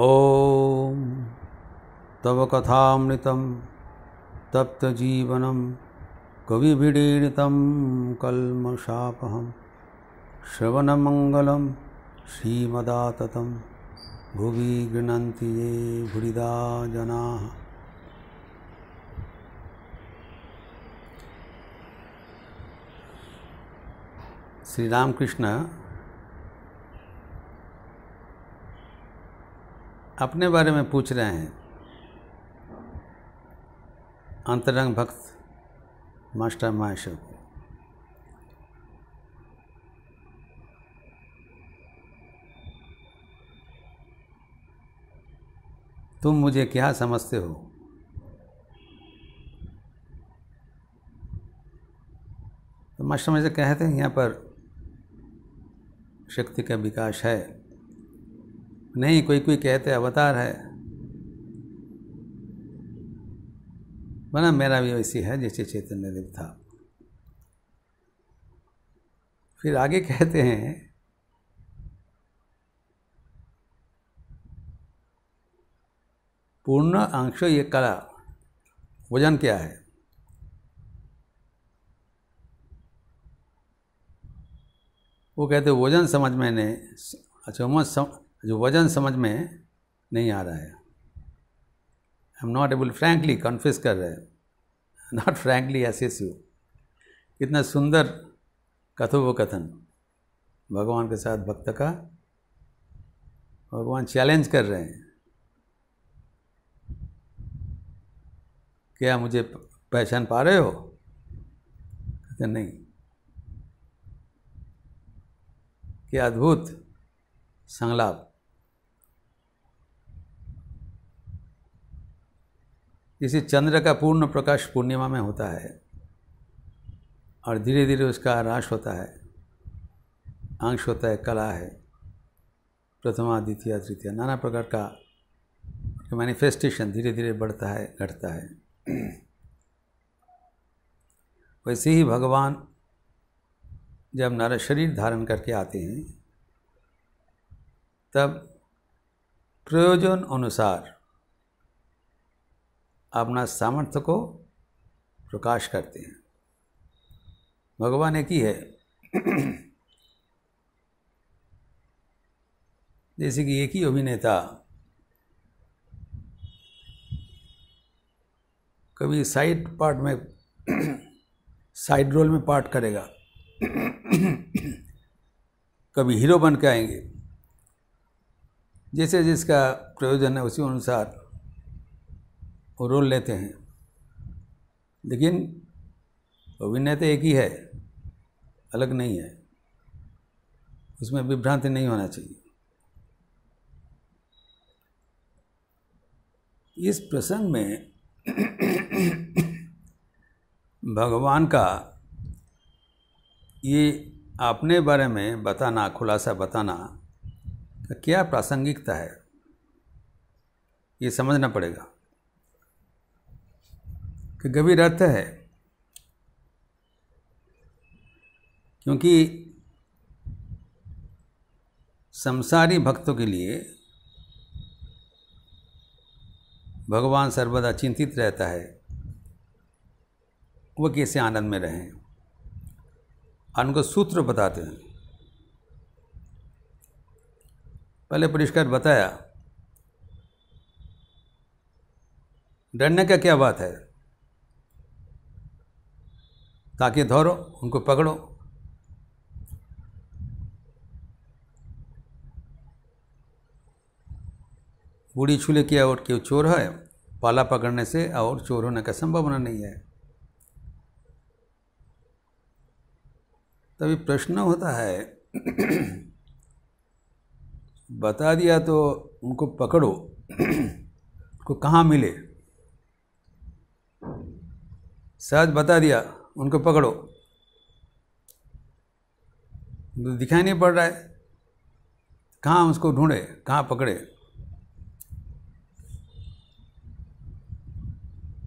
ओम तव तप्त कथामृतं कलम कविभिडीरितं श्रवण श्रवणमङ्गलं श्रीमदाततं भुवि गृह्णन्ति ये भुरीदा जना श्री रामकृष्ण अपने बारे में पूछ रहे हैं अंतरंग भक्त मास्टर महेश को तुम मुझे क्या समझते हो तो मास्टर महेश्वर कहते हैं यहाँ पर शक्ति का विकास है नहीं कोई कोई कहते अवतार है बना मेरा भी वैसी है जैसे चैतन्य देव था फिर आगे कहते हैं पूर्ण अंश ये कला वजन क्या है वो कहते वजन समझ में नहीं अच्छा जो वजन समझ में नहीं आ रहा है I am not able frankly confuse कर रहे हैं नॉट फ्रैंकली एसेस यू कितना सुंदर कथोपकथन भगवान के साथ भक्त का भगवान चैलेंज कर रहे हैं क्या मुझे पहचान पा रहे हो कहते नहीं क्या अद्भुत संलाप किसी चंद्र का पूर्ण प्रकाश पूर्णिमा में होता है और धीरे धीरे उसका राश होता है अंश होता है कला है प्रथमा द्वितीय तृतीय नाना प्रकार का मैनिफेस्टेशन धीरे धीरे बढ़ता है घटता है वैसे ही भगवान जब नर शरीर धारण करके आते हैं तब प्रयोजन अनुसार अपना सामर्थ्य को प्रकाश करते हैं भगवान एक ही है जैसे कि एक ही अभिनेता कभी साइड पार्ट में साइड रोल में पार्ट करेगा कभी हीरो बन के आएंगे जैसे जिसका प्रयोजन है उसी अनुसार रोल लेते हैं लेकिन अभिनय तो एक ही है अलग नहीं है उसमें विभ्रांति नहीं होना चाहिए इस प्रसंग में भगवान का ये अपने बारे में बताना खुलासा बताना क्या प्रासंगिकता है ये समझना पड़ेगा कि गभी रहता है क्योंकि संसारी भक्तों के लिए भगवान सर्वदा चिंतित रहता है वह कैसे आनंद में रहें और उनको सूत्र बताते हैं पहले परिष्कार बताया डरने का क्या बात है ताकि धरो उनको पकड़ो बूढ़ी छूले की और क्यों चोर है पाला पकड़ने से और चोर होने का संभावना नहीं है तभी प्रश्न होता है बता दिया तो उनको पकड़ो को कहाँ मिले शायद बता दिया उनको पकड़ो तो दिखाई नहीं पड़ रहा है कहाँ उसको ढूंढे कहाँ पकड़े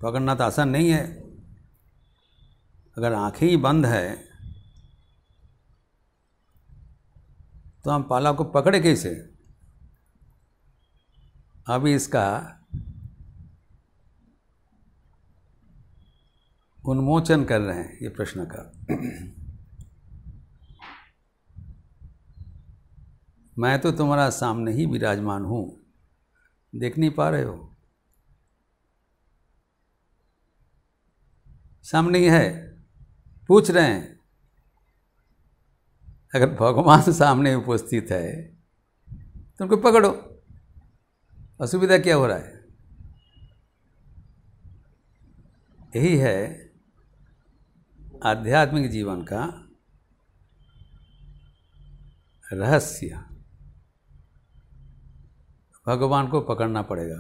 पकड़ना तो आसान नहीं है अगर आँखें ही बंद है तो हम पाला को पकड़े कैसे अभी इसका उन्मोचन कर रहे हैं ये प्रश्न का मैं तो तुम्हारा सामने ही विराजमान हूं देख नहीं पा रहे हो सामने ही है पूछ रहे हैं अगर भगवान सामने उपस्थित है तो उनको पकड़ो असुविधा क्या हो रहा है यही है आध्यात्मिक जीवन का रहस्य भगवान को पकड़ना पड़ेगा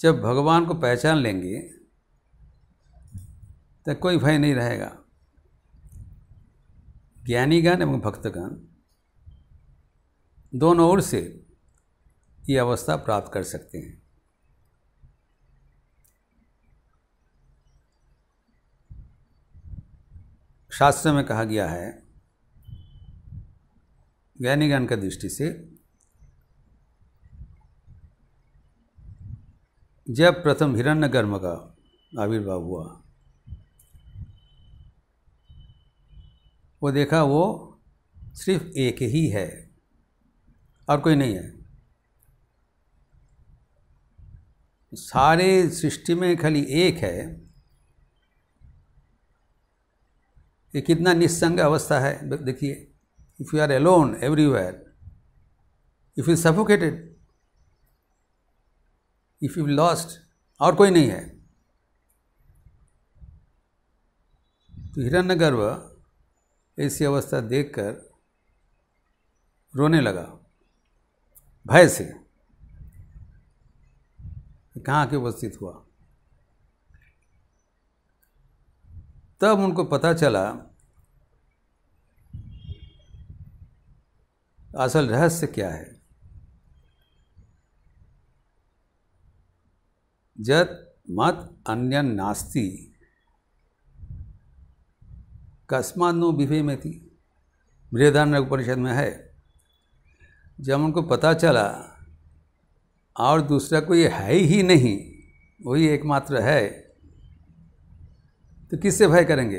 जब भगवान को पहचान लेंगे तो कोई भय नहीं रहेगा ज्ञानीगण एवं भक्तगण दोनों ओर से ये अवस्था प्राप्त कर सकते हैं शास्त्र में कहा गया है ज्ञानी ज्ञान का दृष्टि से जब प्रथम गर्म का आविर्भाव हुआ वो देखा वो सिर्फ एक ही है और कोई नहीं है सारे सृष्टि में खाली एक है ये कितना निस्संग अवस्था है देखिए if you are alone everywhere if you suffocated if you lost और कोई नहीं है तो हिरण्यगर्भ ऐसी अवस्था देखकर रोने लगा भय से कहाँ के उपस्थित हुआ तब उनको पता चला असल रहस्य क्या है जत मत अन्य नास्ति कस्मानो विभे में थी बृहदारण्य उपनिषद में है जब उनको पता चला और दूसरा कोई है ही नहीं वही एकमात्र है तो किससे भय करेंगे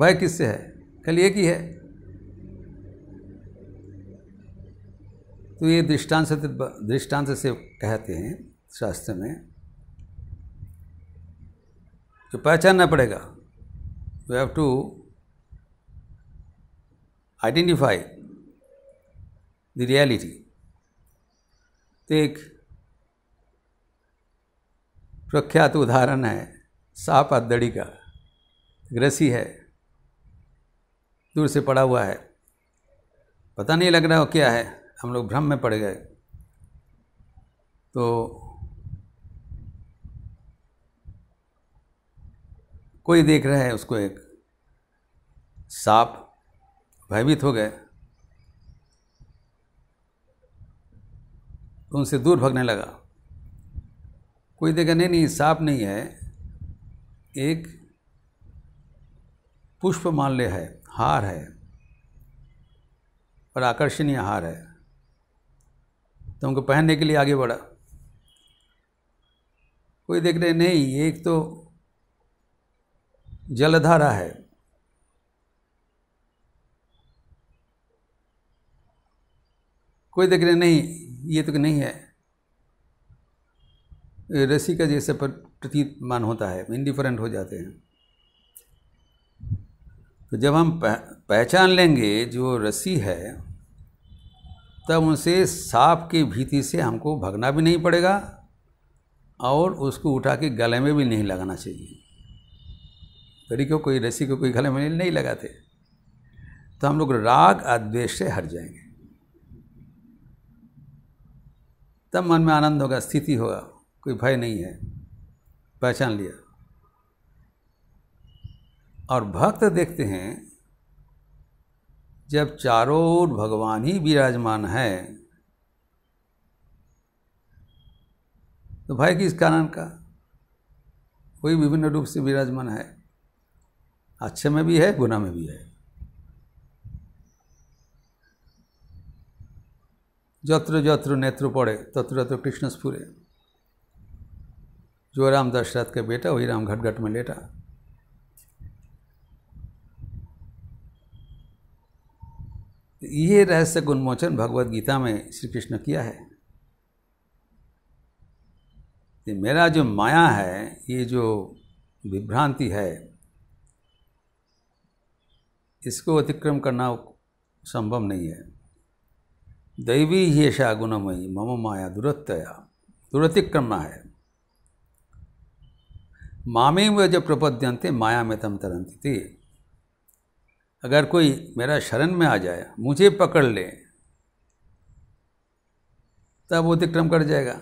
भय किससे है कल एक ही है तो ये दृष्टांत से तो दृष्टांत से कहते हैं शास्त्र में जो पहचानना पड़ेगा you have to identify the reality तो एक प्रख्यात उदाहरण है सांप आदड़ी का ग्रसी है दूर से पड़ा हुआ है पता नहीं लग रहा हो क्या है हम लोग भ्रम में पड़ गए तो कोई देख रहा है उसको एक सांप भयभीत हो गए तो उनसे दूर भगने लगा कोई देखा नहीं नहीं सांप नहीं है एक पुष्प माल्य है हार है और आकर्षणीय हार है तो उनको पहनने के लिए आगे बढ़ा कोई देख रहे नहीं एक तो जलधारा है कोई देख रहे नहीं ये तो नहीं है रसी का जैसे पर प्रतीतमान होता है इनडिफरेंट हो जाते हैं तो जब हम पहचान लेंगे जो रस्सी है तब उनसे सांप के भीति से हमको भगना भी नहीं पड़ेगा और उसको उठा के गले में भी नहीं लगाना चाहिए घड़ी को कोई रस्सी को कोई गले में नहीं लगाते तो हम लोग राग आद्वेश से हट जाएंगे तब मन में आनंद होगा स्थिति होगा कोई भय नहीं है पहचान लिया और भक्त देखते हैं जब चारों ओर भगवान ही विराजमान है तो भाई किस कारण का कोई विभिन्न रूप से विराजमान है अच्छे में भी है गुना में भी है जत्र जत्र नेत्र पड़े तत्र तत्र कृष्ण स्फुरे जो राम दशरथ के बेटा वही राम घट घट में लेटा ये रहस्य गुणमोचन भगवत गीता में श्री कृष्ण किया है कि मेरा जो माया है ये जो विभ्रांति है इसको अतिक्रम करना संभव नहीं है दैवी ही ऐसा गुणमयी मम माया दुरतया दुरतिक्रमण है मामेव जो प्रपद्यंते मायामितम तरंती अगर कोई मेरा शरण में आ जाए मुझे पकड़ ले तब वो अतिक्रम कर जाएगा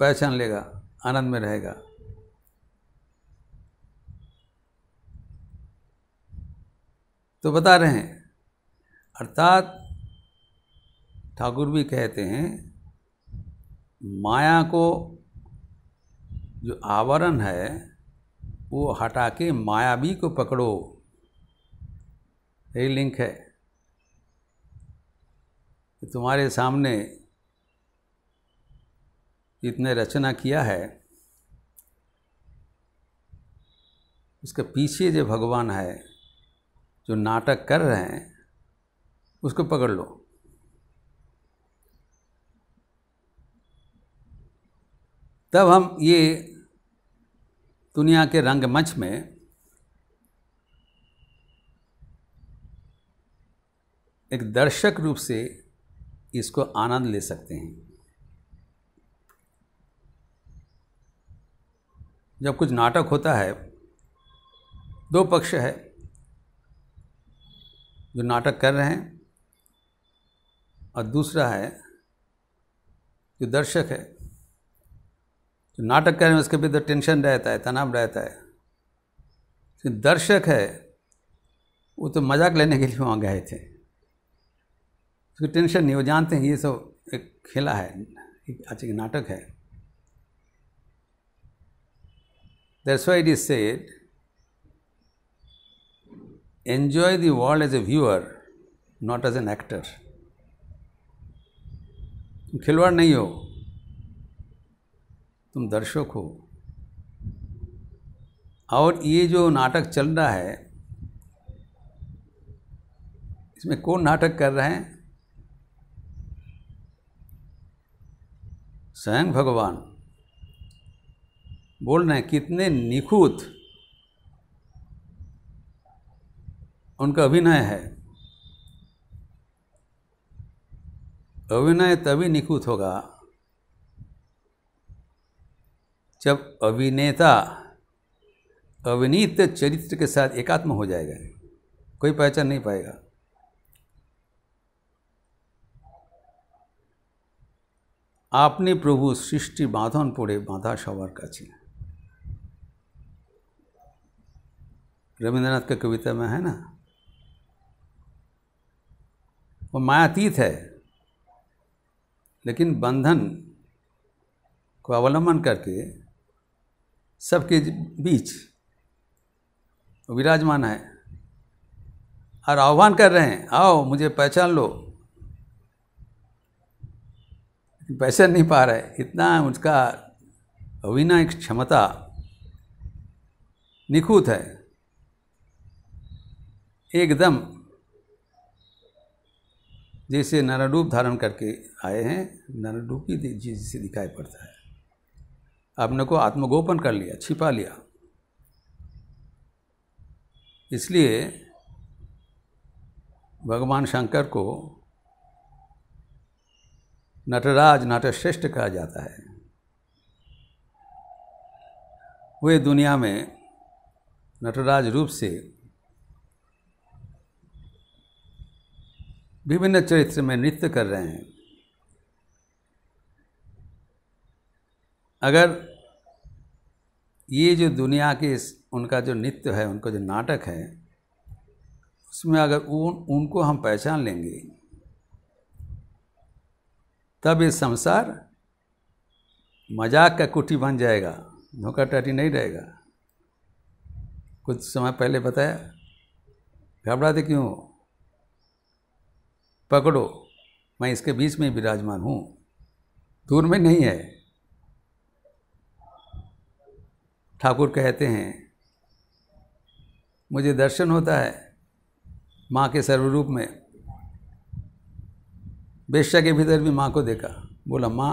पहचान लेगा आनंद में रहेगा तो बता रहे हैं अर्थात ठाकुर भी कहते हैं माया को जो आवरण है वो हटा के मायावी को पकड़ो यही लिंक है तुम्हारे सामने जितने रचना किया है उसके पीछे जो भगवान है जो नाटक कर रहे हैं उसको पकड़ लो तब हम ये दुनिया के रंगमंच में एक दर्शक रूप से इसको आनंद ले सकते हैं जब कुछ नाटक होता है दो पक्ष है जो नाटक कर रहे हैं और दूसरा है जो दर्शक है तो नाटक करें उसके भी तो टेंशन रहता है तनाव रहता है तो दर्शक है वो तो मजाक लेने के लिए वहाँ गए थे उसकी तो टेंशन नहीं वो जानते हैं ये सब एक खेला है एक अच्छी नाटक है That's why it is said, enjoy the as a viewer not as an actor actor. खिलवाड़ नहीं हो तुम दर्शक हो और ये जो नाटक चल रहा है इसमें कौन नाटक कर रहे हैं स्वयं भगवान बोल रहे हैं कितने निखुत उनका अभिनय है अभिनय तभी निखुत होगा जब अभिनेता अविनीत चरित्र के साथ एकात्म हो जाएगा कोई पहचान नहीं पाएगा आपने प्रभु सृष्टि बांधन पड़े बांधा सवार का रविंद्रनाथ का कविता में है ना वो मायातीत है लेकिन बंधन को अवलंबन करके सबके बीच विराजमान है और आह्वान कर रहे हैं आओ मुझे पहचान लो पहचान नहीं पा रहे इतना उसका अभिनय क्षमता निखूत है एकदम जैसे नरडूप धारण करके आए हैं नरडूप ही जैसे दिखाई पड़ता है अपने को आत्मगोपन कर लिया छिपा लिया इसलिए भगवान शंकर को नटराज नटश्रेष्ठ कहा जाता है वे दुनिया में नटराज रूप से विभिन्न चरित्र में नृत्य कर रहे हैं अगर ये जो दुनिया के उनका जो नृत्य है उनका जो नाटक है उसमें अगर उन उनको हम पहचान लेंगे तब ये संसार मजाक का कुटी बन जाएगा धोखा टाटी नहीं रहेगा कुछ समय पहले बताया घबराते क्यों पकड़ो मैं इसके बीच में विराजमान हूँ दूर में नहीं है ठाकुर कहते हैं मुझे दर्शन होता है माँ के सर्वरूप में बेश्या के भीतर भी माँ को देखा बोला माँ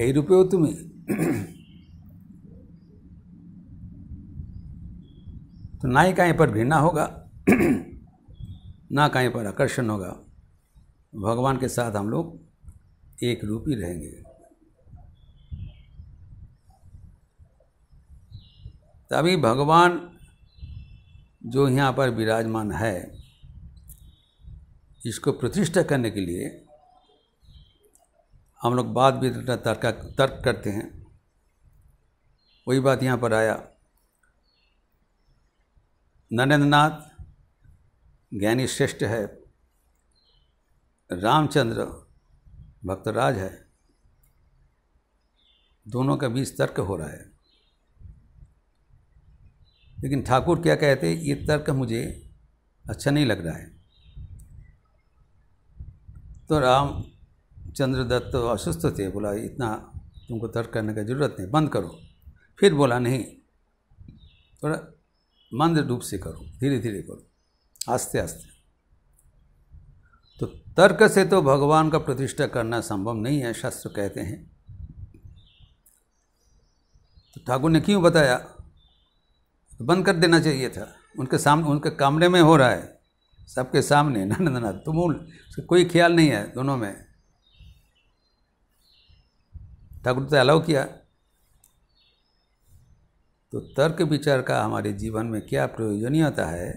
यही रुपये हो तुम्हें तो ना ही कहीं पर घृणा होगा ना कहीं पर आकर्षण होगा भगवान के साथ हम लोग एक रूप ही रहेंगे तभी भगवान जो यहाँ पर विराजमान है इसको प्रतिष्ठा करने के लिए हम लोग बात भी तर्क तर्क करते हैं वही बात यहाँ पर आया नरेंद्रनाथ ज्ञानी श्रेष्ठ है रामचंद्र भक्तराज है दोनों के बीच तर्क हो रहा है लेकिन ठाकुर क्या कहते ये तर्क मुझे अच्छा नहीं लग रहा है तो राम चंद्र दत्त तो अस्वस्थ थे बोला इतना तुमको तर्क करने का जरूरत नहीं बंद करो फिर बोला नहीं थोड़ा मंद रूप से करो धीरे धीरे करो आस्ते आस्ते तो तर्क से तो भगवान का प्रतिष्ठा करना संभव नहीं है शास्त्र कहते हैं तो ठाकुर ने क्यों बताया बंद कर देना चाहिए था उनके सामने उनके कमरे में हो रहा है सबके सामने नंदनाथ तुमुल उसका कोई ख्याल नहीं है दोनों में ठाकुर तो अलाउ किया तो तर्क विचार का हमारे जीवन में क्या प्रयोजनीयता है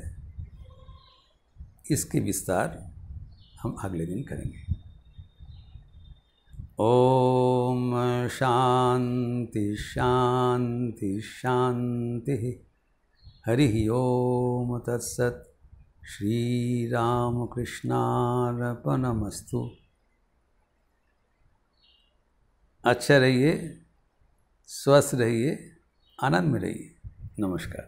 इसके विस्तार हम अगले दिन करेंगे ओम शांति शांति शांति हरि ओम तत्सत् श्रीरामकृष्णार्पणमस्तु अच्छा रहिए स्वस्थ रहिए आनंद में रहिए नमस्कार